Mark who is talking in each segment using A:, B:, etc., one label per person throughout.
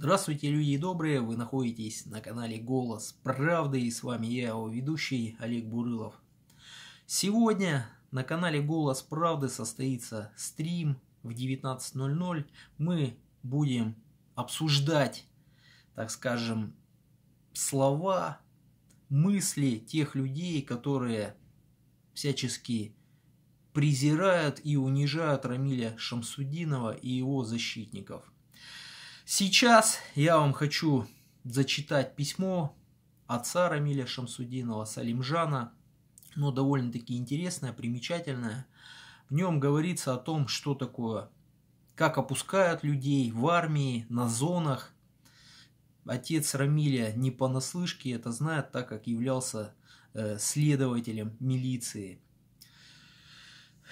A: Здравствуйте, люди добрые! Вы находитесь на канале «Голос правды» и с вами я, его ведущий Олег Бурылов. Сегодня на канале «Голос правды» состоится стрим в 19.00. Мы будем обсуждать, так скажем, слова, мысли тех людей, которые всячески презирают и унижают Рамиля Шамсудинова и его защитников – Сейчас я вам хочу зачитать письмо отца Рамиля Шамсудинова Салимжана, но довольно-таки интересное, примечательное. В нем говорится о том, что такое, как опускают людей в армии, на зонах. Отец Рамиля не понаслышке это знает, так как являлся э, следователем милиции.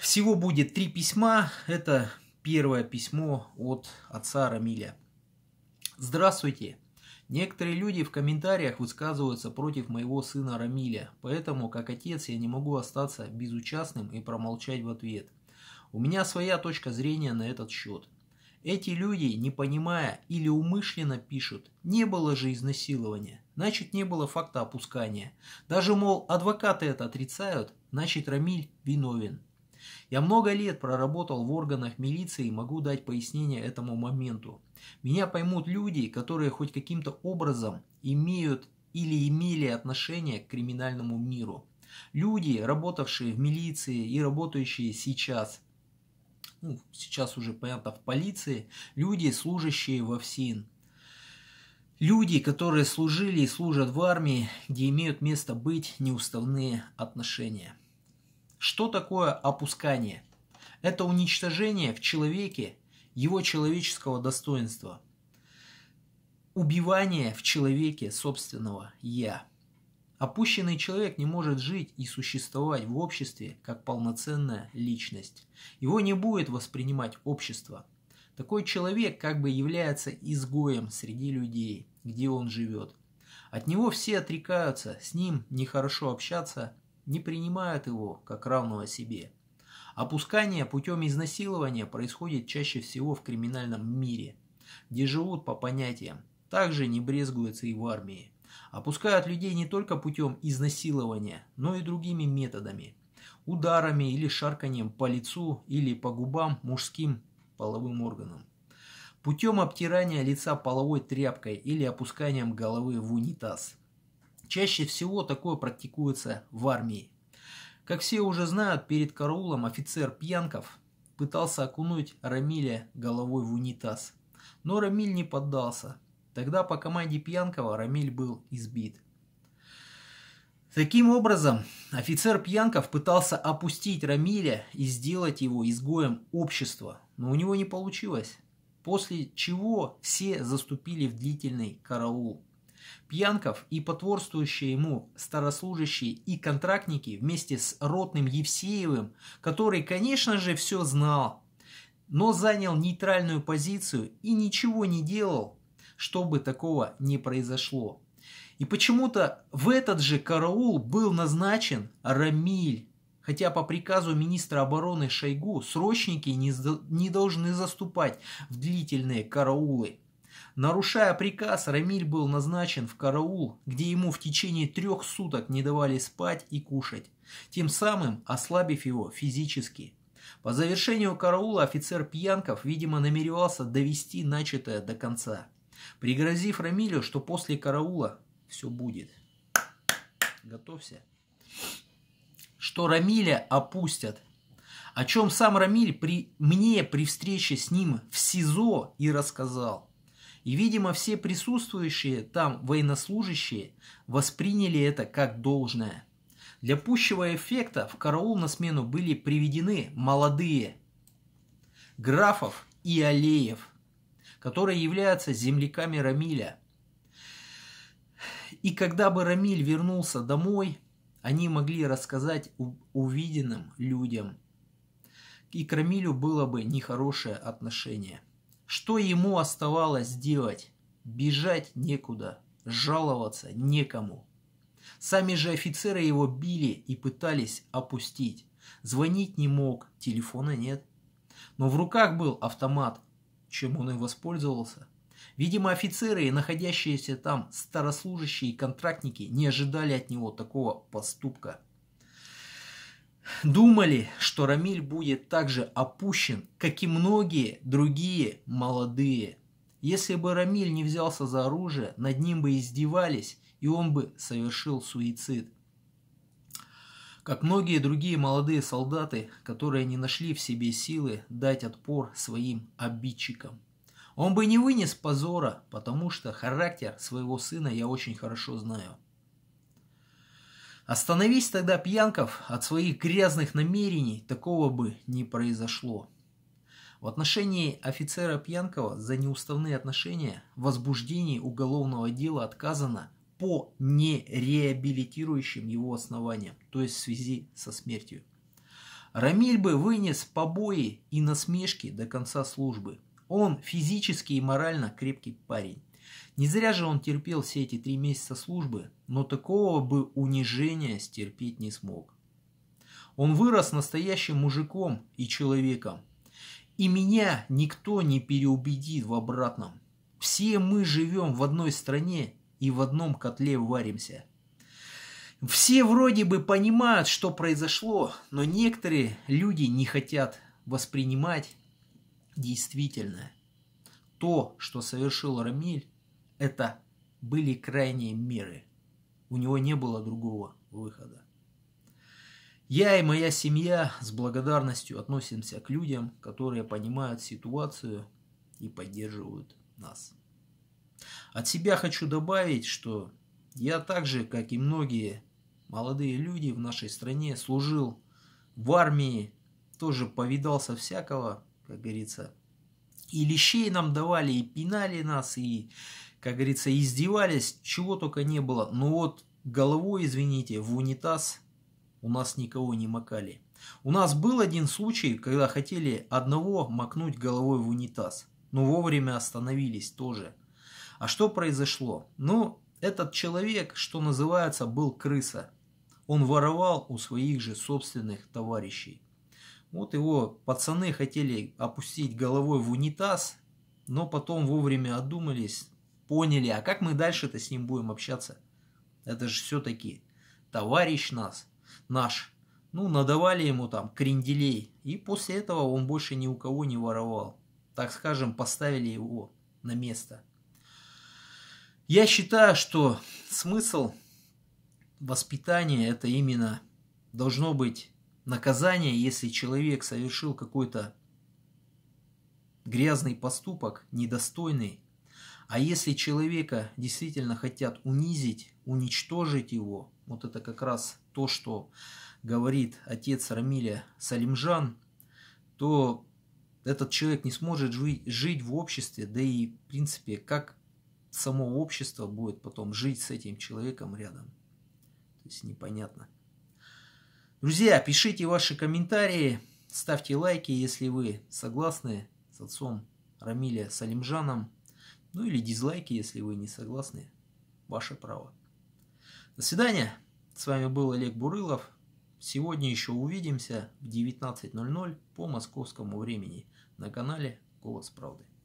A: Всего будет три письма. Это первое письмо от отца Рамиля – Здравствуйте! Некоторые люди в комментариях высказываются против моего сына Рамиля, поэтому, как отец, я не могу остаться безучастным и промолчать в ответ. У меня своя точка зрения на этот счет. Эти люди, не понимая или умышленно пишут, не было же изнасилования, значит не было факта опускания. Даже, мол, адвокаты это отрицают, значит Рамиль виновен. Я много лет проработал в органах милиции и могу дать пояснение этому моменту. Меня поймут люди, которые хоть каким-то образом имеют или имели отношение к криминальному миру. Люди, работавшие в милиции и работающие сейчас, ну, сейчас уже, понятно, в полиции, люди, служащие во ФСИН. Люди, которые служили и служат в армии, где имеют место быть неуставные отношения. Что такое опускание? Это уничтожение в человеке его человеческого достоинства. Убивание в человеке собственного «я». Опущенный человек не может жить и существовать в обществе как полноценная личность. Его не будет воспринимать общество. Такой человек как бы является изгоем среди людей, где он живет. От него все отрекаются, с ним нехорошо общаться, не принимают его как равного себе – Опускание путем изнасилования происходит чаще всего в криминальном мире, где живут по понятиям, также не брезгуются и в армии. Опускают людей не только путем изнасилования, но и другими методами. Ударами или шарканием по лицу или по губам мужским половым органам. Путем обтирания лица половой тряпкой или опусканием головы в унитаз. Чаще всего такое практикуется в армии. Как все уже знают, перед караулом офицер Пьянков пытался окунуть Рамиля головой в унитаз. Но Рамиль не поддался. Тогда по команде Пьянкова Рамиль был избит. Таким образом, офицер Пьянков пытался опустить Рамиля и сделать его изгоем общества, но у него не получилось, после чего все заступили в длительный караул. Пьянков и потворствующие ему старослужащие и контрактники вместе с ротным Евсеевым, который, конечно же, все знал, но занял нейтральную позицию и ничего не делал, чтобы такого не произошло. И почему-то в этот же караул был назначен Рамиль, хотя по приказу министра обороны Шойгу срочники не, не должны заступать в длительные караулы. Нарушая приказ, Рамиль был назначен в караул, где ему в течение трех суток не давали спать и кушать, тем самым ослабив его физически. По завершению караула офицер Пьянков, видимо, намеревался довести начатое до конца, пригрозив Рамилю, что после караула все будет. Готовься. Что Рамиля опустят, о чем сам Рамиль при, мне при встрече с ним в СИЗО и рассказал. И, видимо, все присутствующие там военнослужащие восприняли это как должное. Для пущего эффекта в караул на смену были приведены молодые Графов и Алеев, которые являются земляками Рамиля. И когда бы Рамиль вернулся домой, они могли рассказать увиденным людям. И к Рамилю было бы нехорошее отношение. Что ему оставалось делать? Бежать некуда, жаловаться некому. Сами же офицеры его били и пытались опустить. Звонить не мог, телефона нет. Но в руках был автомат, чем он и воспользовался. Видимо, офицеры и находящиеся там старослужащие и контрактники не ожидали от него такого поступка – Думали, что Рамиль будет также опущен, как и многие другие молодые. Если бы Рамиль не взялся за оружие, над ним бы издевались, и он бы совершил суицид. Как многие другие молодые солдаты, которые не нашли в себе силы дать отпор своим обидчикам. Он бы не вынес позора, потому что характер своего сына я очень хорошо знаю. Остановись тогда, Пьянков, от своих грязных намерений такого бы не произошло. В отношении офицера Пьянкова за неуставные отношения возбуждение уголовного дела отказано по нереабилитирующим его основаниям, то есть в связи со смертью. Рамиль бы вынес побои и насмешки до конца службы. Он физически и морально крепкий парень. Не зря же он терпел все эти три месяца службы, но такого бы унижения стерпеть не смог. Он вырос настоящим мужиком и человеком. И меня никто не переубедит в обратном. Все мы живем в одной стране и в одном котле варимся. Все вроде бы понимают, что произошло, но некоторые люди не хотят воспринимать действительное. То, что совершил Рамиль, это были крайние меры. У него не было другого выхода. Я и моя семья с благодарностью относимся к людям, которые понимают ситуацию и поддерживают нас. От себя хочу добавить, что я так же, как и многие молодые люди в нашей стране, служил в армии, тоже повидался всякого, как говорится. И лещей нам давали, и пинали нас, и как говорится, издевались, чего только не было. Но вот головой, извините, в унитаз у нас никого не макали. У нас был один случай, когда хотели одного макнуть головой в унитаз, но вовремя остановились тоже. А что произошло? Ну, этот человек, что называется, был крыса. Он воровал у своих же собственных товарищей. Вот его пацаны хотели опустить головой в унитаз, но потом вовремя одумались, поняли, а как мы дальше-то с ним будем общаться? Это же все-таки товарищ нас, наш. Ну, надавали ему там кренделей, и после этого он больше ни у кого не воровал. Так скажем, поставили его на место. Я считаю, что смысл воспитания это именно должно быть наказание, если человек совершил какой-то грязный поступок, недостойный а если человека действительно хотят унизить, уничтожить его, вот это как раз то, что говорит отец Рамиля Салимжан, то этот человек не сможет жить, в обществе, да и, в принципе, как само общество будет потом жить с этим человеком рядом. То есть непонятно. Друзья, пишите ваши комментарии, ставьте лайки, если вы согласны с отцом Рамиля Салимжаном. Ну или дизлайки, если вы не согласны. Ваше право. До свидания. С вами был Олег Бурылов. Сегодня еще увидимся в 19.00 по московскому времени на канале «Голос правды».